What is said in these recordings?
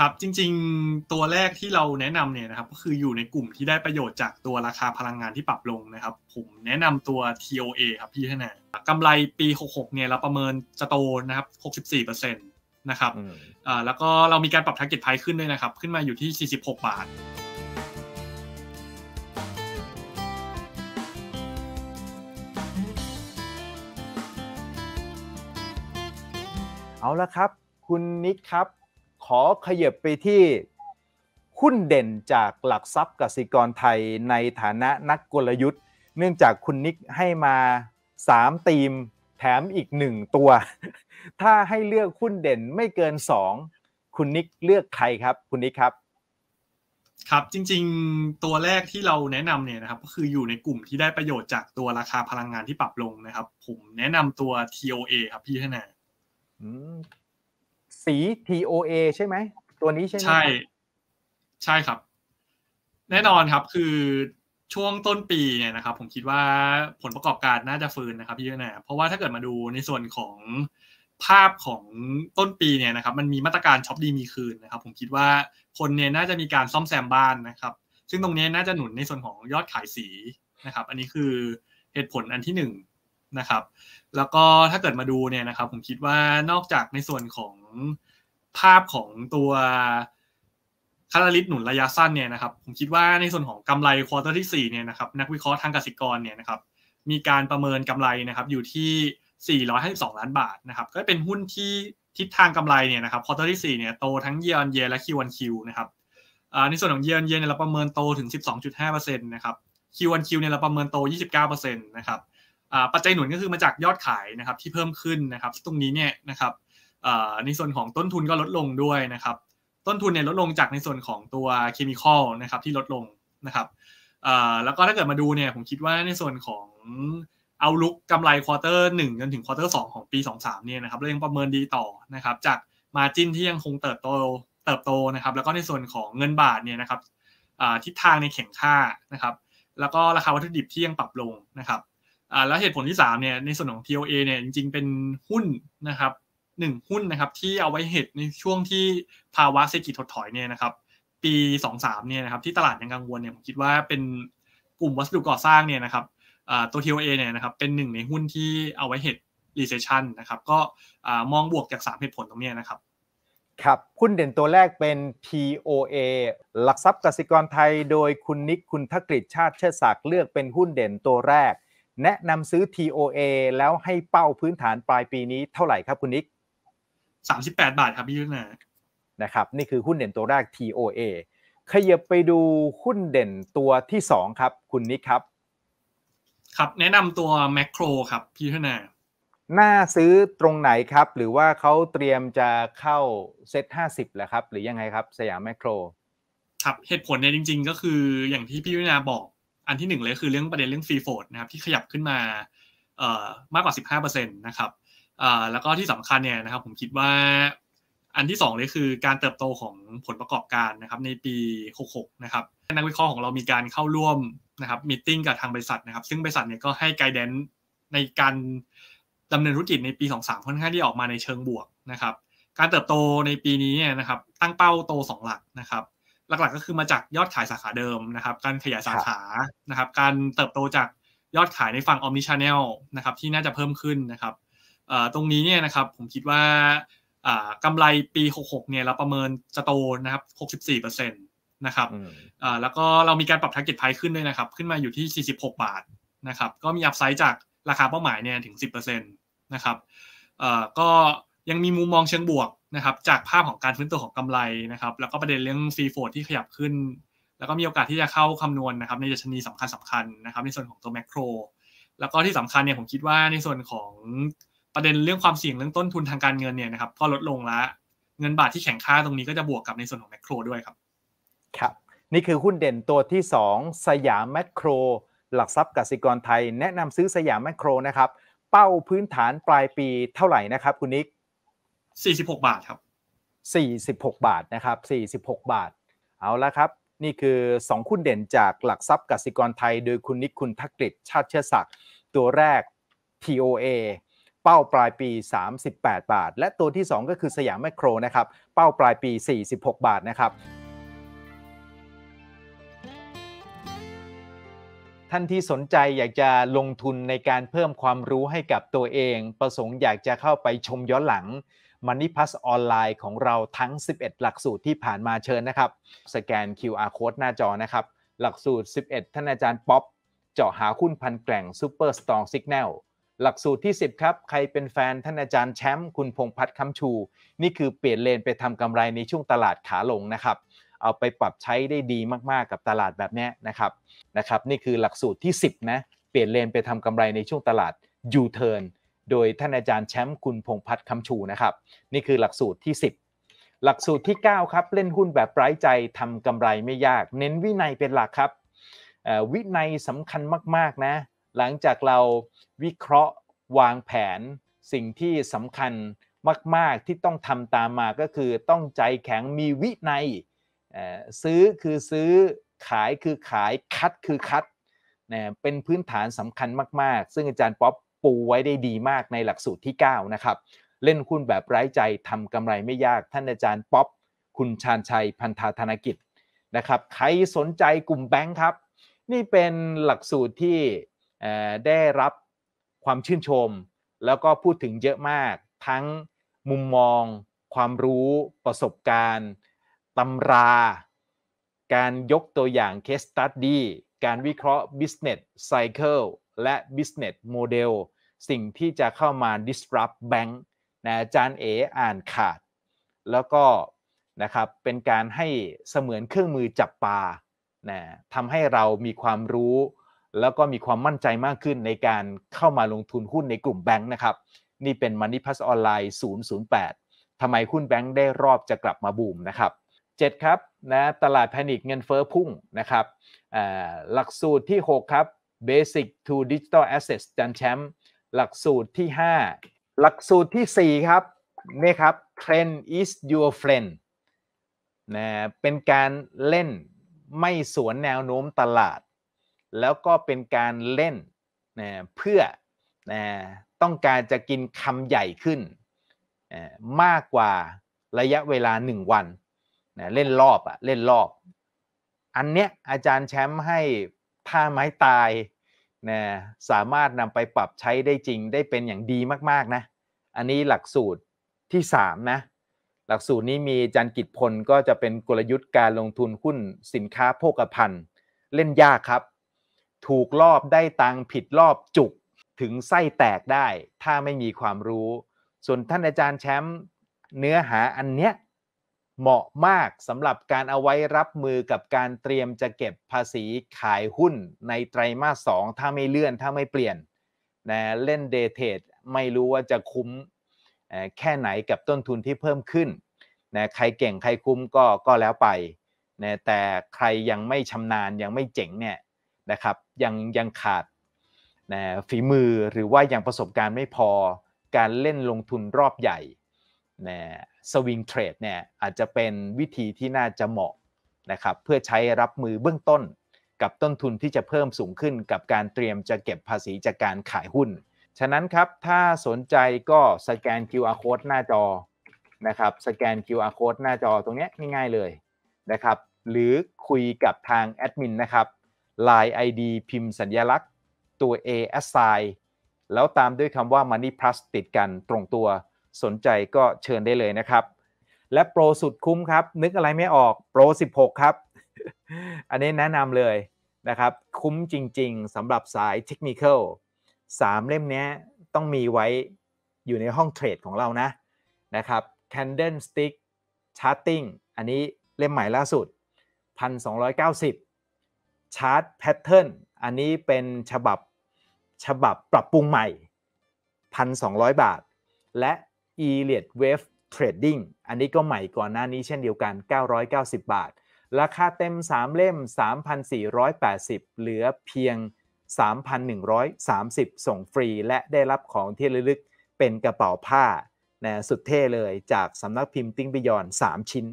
ครับ จริงๆตัวแรกที่เราแนะนำเนี่ยนะครับ ก็คืออยู่ในกลุ่มที่ได้ประโยชน์จากตัวราคาพลังงานที่ปรับลงนะครับผมแนะนำตัว TOA ครับพี่ธนากำไรปี 66เนี่ยเราประเมินจะโตนะครับ64%นะครับอ่าแล้วก็เรามีการปรับ target p r i c ขึ้นด้วยนะครับ ขึ้นมาอยู่ที่ 46 บาท เอาละครับ คุณนิกครับขอขยับไปที่หุ้นเด่นจากหลักทรัพย์กสิกรไทยในฐานะนักกลยุทธ์ เนื่องจากคุณนิกให้มา3ทีมแถมอีก 1 ตัว ถ้าให้เลือกหุ้นเด่นไม่เกิน 2 คุณนิกเลือกใครครับ คุณนิกครับ ครับจริงๆตัวแรกที่เราแนะนำเนี่ยนะครับ ก็คืออยู่ในกลุ่มที่ได้ประโยชน์จากตัวราคาพลังงานที่ปรับลงนะครับผมแนะนำตัว TOA ครับพี่ธนาสี TOA ใช่ไหมตัวนี้ใช่ไหมใช่ใช่ครับ แน่นอนครับ คือช่วงต้นปีเนี่ยนะครับ ผมคิดว่าผลประกอบการน่าจะฟื้นนะครับพี่เนะ เพราะว่าถ้าเกิดมาดูในส่วนของภาพของต้นปีเนี่ยนะครับ มันมีมาตรการช็อปดีมีคืนนะครับ ผมคิดว่าคนเนี่ยน่าจะมีการซ่อมแซมบ้านนะครับ ซึ่งตรงนี้น่าจะหนุนในส่วนของยอดขายสีนะครับ อันนี้คือเหตุผลอันที่หนึ่งนะครับแล้วก็ถ้าเกิดมาดูเนี่ยนะครับผมคิดว่านอกจากในส่วนของภาพของตัว คาราลิสหนุนระยะสั้นเนี่ยนะครับผมคิดว่าในส่วนของกำไรควอเตอร์ที่4เนี่ยนะครับนักวิเคราะห์ทางกสิกรเนี่ยนะครับมีการประเมินกำไรนะครับอยู่ที่ 452 ล้านบาทนะครับก็เป็นหุ้นที่ทิศทางกำไรเนี่ยนะครับควอเตอร์ที่4เนี่ยโตทั้งเยอยเยและคิวันคิวนะครับในส่วนของเยอยเยยเนี่ยเราประเมินโตถึง 12.5%นะครับคิวันคิวเนี่ยเราประเมินโต 29%นะครับปัจจัยหนุนก็คือมาจากยอดขายนะครับที่เพิ่มขึ้นนะครับตรงนี้เนี่ยนะครับในส่วนของต้นทุนก็ลดลงด้วยนะครับ ต้นทุนเนี่ยลดลงจากในส่วนของตัวเคมีคอลนะครับที่ลดลงนะครับแล้วก็ถ้าเกิดมาดูเนี่ยผมคิดว่าในส่วนของเอาลุกกำไรควอเตอร์หนึ่งจนถึงควอเตอร์สองของปี23เนี่ยนะครับเรายังประเมินดีต่อนะครับ จากมาจินที่ยังคงเติบโตเติบโตนะครับ แล้วก็ในส่วนของเงินบาทเนี่ยนะครับทิศทางในแข่งค่านะครับ แล้วก็ราคาวัตถุดิบที่ยังปรับลงนะครับอ่าแล้วเหตุผลที่3เนี่ยในส่วนของ TOA เนี่ยจริงๆ เป็นหุ้นนะครับหนึ่งหุ้นนะครับที่เอาไว้เหตุในช่วงที่ภาวะเศรษฐกิจถดถอยเนี่ยนะครับ ปี2สเนี่ยนะครับที่ตลาดยังกังวลเนี่ยผมคิดว่าเป็นกลุ่มวัสดุก่อสร้างเนี่ยนะครับตัว TOA เนี่ยนะครับเป็นหนึ่งในหุ้นที่เอาไว้เหตุ recession นะครับก็มองบวกจาก 3 เหตุผลตรงนี้นะครับครับหุ้นเด่นตัวแรกเป็น TOA หลักทรัพย์กสิกรไทยโดยคุณนิกคุณทกฤษชาติเชิดศักดิ์เลือกเป็นหุ้นเด่นตัวแรกแนะนำซื้อ TOA แล้วให้เป้าพื้นฐานปลายปีนี้เท่าไหร่ครับ คุณนิก38 บาทครับ พี่ยุทธนานะครับนี่คือหุ้นเด่นตัวแรก TOA ขยับไปดูหุ้นเด่นตัวที่ 2 ครับ คุณนิกครับ ครับแนะนำตัวแมคโครครับ พี่ยุทธนาน่าซื้อตรงไหนครับ หรือว่าเขาเตรียมจะเข้าเซ็ตห้าสิบแล้วครับหรือยังไงครับ สยามแมคโคร ครับเหตุผลเนี่ยจริง ๆ ก็คืออย่างที่พี่วินาบอกอันที่หนึ่งเลยคือเรื่องประเด็นเรื่องฟรีโฟดนะครับที่ขยับขึ้นมามากกว่า 15%นะครับแล้วก็ที่สำคัญเนี่ยนะครับ ผมคิดว่าอันที่2เลยคือการเติบโตของผลประกอบการนะครับ ในปี 66นะครับนักวิเคราะห์ของเรามีการเข้าร่วมนะครับมิ้งกับทางบริษัทนะครับ ซึ่งบริษัทเนี่ยก็ให้ไกด์แดนในการดำเนินธุรกิจในปี 23ค่อนข้างที่ออกมาในเชิงบวกนะครับ การเติบโตในปีนี้เนี่ยนะครับ ตั้งเป้าโต 2 หลักนะครับหลักๆ ก็คือมาจากยอดขายสาขาเดิมนะครับ การขยายสาขา นะครับ การเติบโตจากยอดขายในฝั่งออมนิชาแนลนะครับ ที่น่าจะเพิ่มขึ้นนะครับ ตรงนี้เนี่ยนะครับ ผมคิดว่ากำไรปี 66 เนี่ย เราประเมินจะโตนะครับ 64%นะครับแล้วก็เรามีการปรับธุรกิจ p r i ขึ้นด้วยนะครับ ขึ้นมาอยู่ที่ 46 บาทนะครับ ก็มีอัพไซด์จากราคาเป้าหมายเนี่ยถึง 10%นะครับก็ยังมีมุมมองเชิงบวกนะครับจากภาพของการฟื้นตัวของกำไรนะครับแล้วก็ประเด็นเรื่องฟรีโฟที่ขยับขึ้น แล้วก็มีโอกาสที่จะเข้าคำนวณนะครับในดัชนีสำคัญสำคัญนะครับในส่วนของตัวแมกโรแล้วก็ที่สำคัญเนี่ยผมคิดว่าในส่วนของประเด็นเรื่องความเสี่ยงเรื่องต้นทุนทางการเงินเนี่ยนะครับก็ลดลงละเงินบาทที่แข็งค่าตรงนี้ก็จะบวกกับในส่วนของแมกโรด้วยครับครับ นี่คือหุ้นเด่นตัวที่ 2 สยามแมกโรหลักทรัพย์กสิกรไทยแนะนำซื้อสยามแมกโรนะครับเป้าพื้นฐานปลายปีเท่าไหร่นะครับคุณนิกสี่สิบหกบาทครับสี่สิบหกบาท นะครับสี่สิบหกบาท เอาละครับ นี่คือสองคุณเด่นจากหลักทรัพย์กสิกรไทย โดยคุณนิคุณทักฤษชาติเชื้อศักดิ์ตัวแรก TOA เป้าปลายปี 38 บาท และตัวที่ 2 ก็คือสยามแมคโครนะครับ เป้าปลายปี 46 บาทนะครับ ท่านที่สนใจอยากจะลงทุนในการเพิ่มความรู้ให้กับตัวเอง ประสงค์อยากจะเข้าไปชมย้อนหลัง Money Pass ออนไลน์ของเราทั้ง 11 หลักสูตรที่ผ่านมาเชิญนะครับ สแกน QR code หน้าจอนะครับ หลักสูตร 11 ท่านอาจารย์ป๊อปเจาะหาหุ้นพันแกล่ง Super Strong Signal หลักสูตรที่ 10 ครับ ใครเป็นแฟนท่านอาจารย์แชมป์คุณพงพัฒน์คำชู นี่คือเปลี่ยนเลนไปทำกำไรในช่วงตลาดขาลงนะครับ เอาไปปรับใช้ได้ดีมากๆกับตลาดแบบนี้นะครับนะครับนี่คือหลักสูตรที่ 10 นะเปลี่ยนเลนไปทำกำไรในช่วงตลาดยูเทิร์นโดยท่านอาจารย์แชมป์คุณพงพัฒน์คำชูนะครับ นี่คือหลักสูตรที่ 10 หลักสูตรที่ 9 ครับเล่นหุ้นแบบไร้ใจทำกำไรไม่ยาก เน้นวินัยเป็นหลักครับ วินัยสำคัญมากๆนะ หลังจากเราวิเคราะห์วางแผนสิ่งที่สำคัญมากๆที่ต้องทำตามมาก็คือต้องใจแข็งมีวินัยซื้อคือซื้อขายคือขายคัดคือคัดเป็นพื้นฐานสำคัญมากๆ ซึ่งอาจารย์ป๊อปปูไว้ได้ดีมากในหลักสูตรที่ 9 นะครับ เล่นหุ้นแบบไร้ใจทำกำไรไม่ยากท่านอาจารย์ป๊อปคุณชาญชัยพันธาธนกิจนะครับ ใครสนใจกลุ่มแบงค์ครับ นี่เป็นหลักสูตรที่ได้รับความชื่นชม แล้วก็พูดถึงเยอะมากทั้งมุมมอง ความรู้ประสบการณ์ตำรา การยกตัวอย่างเคสตัดดีการวิเคราะห์ Business Cycle และ business model สิ่งที่จะเข้ามา disrupt bank นะอาจารย์เออ่านขาด แล้วก็นะครับเป็นการให้เสมือนเครื่องมือจับปลานะทำให้เรามีความรู้ แล้วก็มีความมั่นใจมากขึ้นในการเข้ามาลงทุนหุ้นในกลุ่มแบงค์นะครับ นี่เป็น Money Pass ออนไลน์008ทำไมหุ้นแบงค์ได้รอบจะกลับมาบูมนะครับ 7 ครับนะตลาดแพนิคเงินเฟอ้อพุ่งนะครับหลักสูตรที่ 6 ครับ Basic to Digital Assets จันแชมป์หลักสูตรที่ 5 หลักสูตรที่ 4 ครับนี่ครับ Trend is your friend นะเป็นการเล่นไม่สวนแนวโน้มตลาด แล้วก็เป็นการเล่นนะเพื่อนะต้องการจะกินคำใหญ่ขึ้นนะมากกว่าระยะเวลา 1 วันนะเล่นรอบอะเล่นรอบ อันเนี้ยอาจารย์แชมป์ให้ท่าไม้ตายนะสามารถนำไปปรับใช้ได้จริงได้เป็นอย่างดีมากๆนะอันนี้หลักสูตรที่3นะหลักสูตรนี้มีจันกิจพลก็จะเป็นกลยุทธ์การลงทุนหุ้นสินค้าโภคภัณฑ์เล่นยากครับ ถูกรอบได้ตังผิดรอบจุกถึงไส้แตกได้ถ้าไม่มีความรู้ ส่วนท่านอาจารย์แชมป์เนื้อหาอันเนี้ยเหมาะมากสำหรับการเอาไว้รับมือกับการเตรียมจะเก็บภาษีขายหุ้นในไตรมาสสองถ้าไม่เลื่อนถ้าไม่เปลี่ยนนะเล่นเดเทดไม่รู้ว่าจะคุ้มแค่ไหนกับต้นทุนที่เพิ่มขึ้นนะใครเก่งใครคุ้มก็ก็แล้วไปนะแต่ใครยังไม่ชำนาญยังไม่เจ๋งเนี่ยนะครับยังยังขาดนะฝีมือหรือว่ายังประสบการณ์ไม่พอการเล่นลงทุนรอบใหญ่นยสวิงเทรดเนี่ยอาจจะเป็นวิธีที่น่าจะเหมาะนะครับเพื่อใช้รับมือเบื้องต้น กับต้นทุนที่จะเพิ่มสูงขึ้นกับการเตรียมจะเก็บภาษีจากการขายหุ้น ฉะนั้นครับ ถ้าสนใจก็สแกน QR code หน้าจอนะครับสแกน QR code หน้าจอตรงนี้ง่ายๆเลยนะครับหรือคุยกับทางแอดมินนะครับ Line ID พิมพ์สัญญลักษณ์ตัว A assign แล้วตามด้วยคำว่า Money Plus ติดกันตรงตัวสนใจก็เชิญได้เลยนะครับ และโปรสุดคุ้มครับ นึกอะไรไม่ออก โปร 16 ครับ อันนี้แนะนำเลยนะครับ คุ้มจริง ๆสำหรับสายเทคนิคอลสามเล่มนี้ต้องมีไว้อยู่ในห้องเทรดของเรานะนะครับ Candle Stick Charting อันนี้เล่มใหม่ล่าสุด 1,290 Chart Pattern อันนี้เป็นฉบับฉบับปรับปรุงใหม่ 1,200 บาท และ e l i o t Wave Trading อันนี้ก็ใหม่ก่อนหน้านี้เช่นเดียวกัน 990 บาท ราคาเต็ม 3 เล่ม 3,480เหลือเพียง 3,130 ส่งฟรี และได้รับของที่ระลึก เป็นกระเป๋าผ้านะสุดเท่เลยจากสำนักพิมพ์ติ้งบิยอน3ชิ้น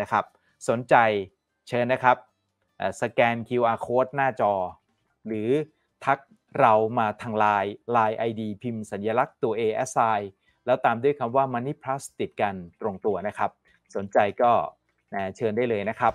นะครับ สนใจเชิญนะครับ สแกน QR code หน้าจอ หรือทักเรามาทางไลน์ไลน์ ID พิมพ์สัญลักษณ์ตัว A อ s i แล้วตามด้วยคำว่า Money Plus ติดกันตรงตัวนะครับ สนใจก็เชิญได้เลยนะครับ